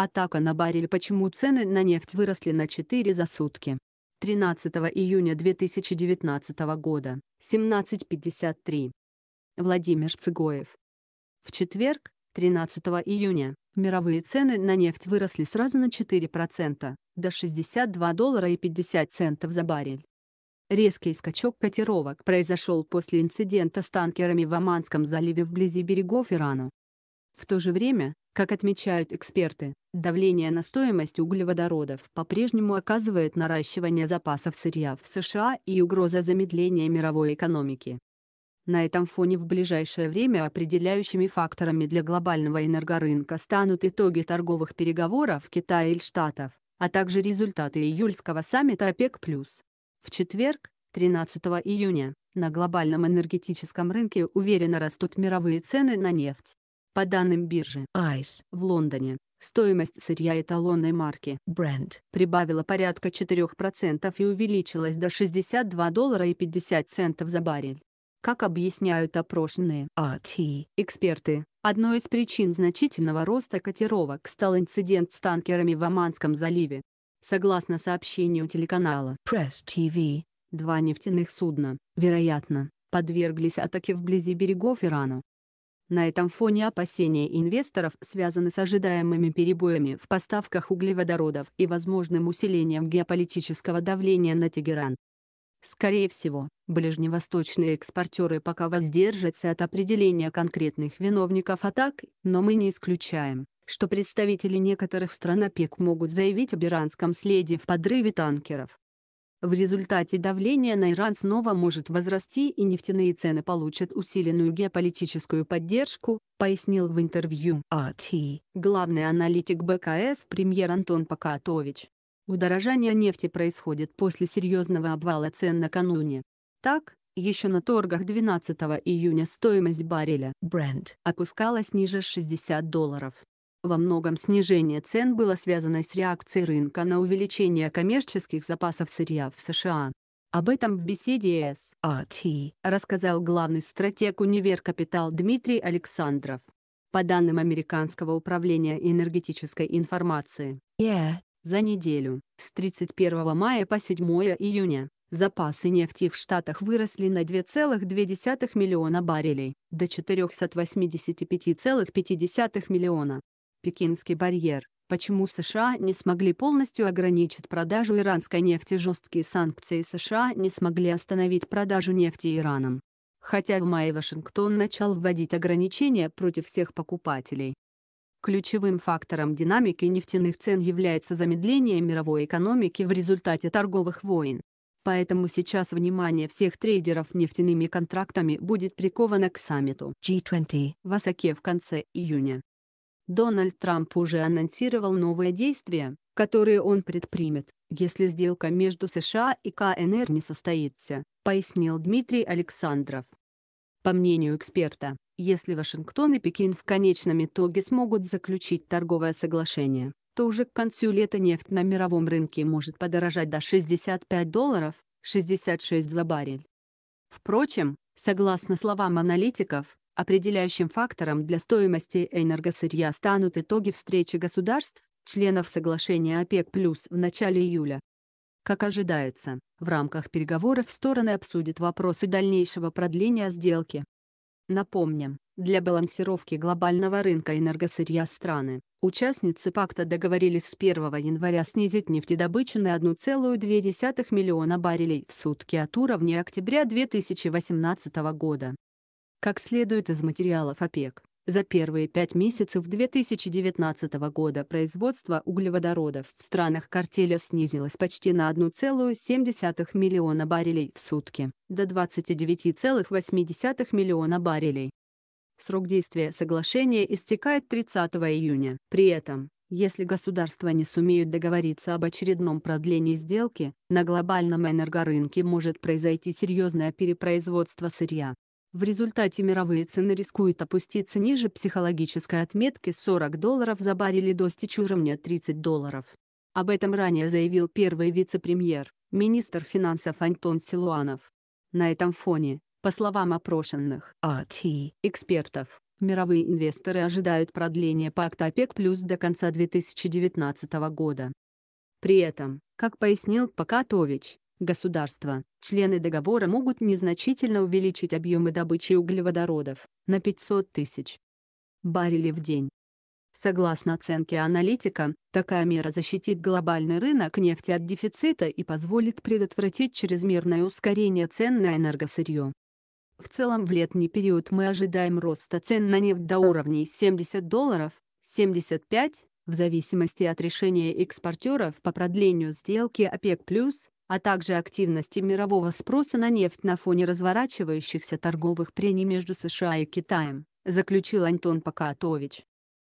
Атака на баррель Почему цены на нефть выросли на 4 за сутки? 13 июня 2019 года, 17.53. Владимир Цыгоев. В четверг, 13 июня, мировые цены на нефть выросли сразу на 4%, до 62 доллара и 50 центов за баррель. Резкий скачок котировок произошел после инцидента с танкерами в Оманском заливе вблизи берегов Ирана. В то же время, как отмечают эксперты, давление на стоимость углеводородов по-прежнему оказывает наращивание запасов сырья в США и угроза замедления мировой экономики. На этом фоне в ближайшее время определяющими факторами для глобального энергорынка станут итоги торговых переговоров Китая и Штатов, а также результаты июльского саммита ОПЕК+. В четверг, 13 июня, на глобальном энергетическом рынке уверенно растут мировые цены на нефть. По данным биржи ICE в Лондоне, стоимость сырья эталонной марки Brent прибавила порядка 4% и увеличилась до 62 доллара и 50 центов за баррель. Как объясняют опрошенные RT а эксперты, одной из причин значительного роста котировок стал инцидент с танкерами в Оманском заливе. Согласно сообщению телеканала Press TV, два нефтяных судна, вероятно, подверглись атаке вблизи берегов Ирана. На этом фоне опасения инвесторов связаны с ожидаемыми перебоями в поставках углеводородов и возможным усилением геополитического давления на Тегеран. Скорее всего, ближневосточные экспортеры пока воздержатся от определения конкретных виновников атак, но мы не исключаем, что представители некоторых стран ОПЕК могут заявить об иранском следе в подрыве танкеров. В результате давления на Иран снова может возрасти и нефтяные цены получат усиленную геополитическую поддержку, пояснил в интервью АТ главный аналитик БКС премьер Антон Покатович. Удорожание нефти происходит после серьезного обвала цен накануне. Так, еще на торгах 12 июня стоимость барреля Brent опускалась ниже 60 долларов. Во многом снижение цен было связано с реакцией рынка на увеличение коммерческих запасов сырья в США. Об этом в беседе с R.T. А рассказал главный стратег «Универ Капитал» Дмитрий Александров. По данным Американского управления энергетической информации, yeah. за неделю, с 31 мая по 7 июня, запасы нефти в Штатах выросли на 2,2 миллиона баррелей, до 485,5 миллиона. Пекинский барьер. Почему США не смогли полностью ограничить продажу иранской нефти? Жесткие санкции США не смогли остановить продажу нефти Ираном. Хотя в мае Вашингтон начал вводить ограничения против всех покупателей. Ключевым фактором динамики нефтяных цен является замедление мировой экономики в результате торговых войн. Поэтому сейчас внимание всех трейдеров нефтяными контрактами будет приковано к саммиту G20 в Осаке в конце июня. Дональд Трамп уже анонсировал новые действия, которые он предпримет, если сделка между США и КНР не состоится, пояснил Дмитрий Александров. По мнению эксперта, если Вашингтон и Пекин в конечном итоге смогут заключить торговое соглашение, то уже к концу лета нефть на мировом рынке может подорожать до 65 долларов, 66 за баррель. Впрочем, согласно словам аналитиков, Определяющим фактором для стоимости энергосырья станут итоги встречи государств, членов соглашения ОПЕК+, в начале июля. Как ожидается, в рамках переговоров стороны обсудят вопросы дальнейшего продления сделки. Напомним, для балансировки глобального рынка энергосырья страны, участницы пакта договорились с 1 января снизить нефтедобычу на 1,2 миллиона баррелей в сутки от уровня октября 2018 года как следует из материалов ОПЕК. За первые пять месяцев 2019 года производство углеводородов в странах картеля снизилось почти на 1,7 миллиона баррелей в сутки, до 29,8 миллиона баррелей. Срок действия соглашения истекает 30 июня. При этом, если государства не сумеют договориться об очередном продлении сделки, на глобальном энергорынке может произойти серьезное перепроизводство сырья. В результате мировые цены рискуют опуститься ниже психологической отметки 40 долларов за баррель и достичь уровня 30 долларов. Об этом ранее заявил первый вице-премьер, министр финансов Антон Силуанов. На этом фоне, по словам опрошенных АТ экспертов, мировые инвесторы ожидают продления пакта ОПЕК плюс до конца 2019 года. При этом, как пояснил Покатович, Государства, члены договора могут незначительно увеличить объемы добычи углеводородов на 500 тысяч баррелей в день. Согласно оценке аналитика, такая мера защитит глобальный рынок нефти от дефицита и позволит предотвратить чрезмерное ускорение цен на энергосырье. В целом в летний период мы ожидаем роста цен на нефть до уровней 70 долларов, 75, в зависимости от решения экспортеров по продлению сделки ОПЕК+, а также активности мирового спроса на нефть на фоне разворачивающихся торговых прений между США и Китаем, заключил Антон Покатович.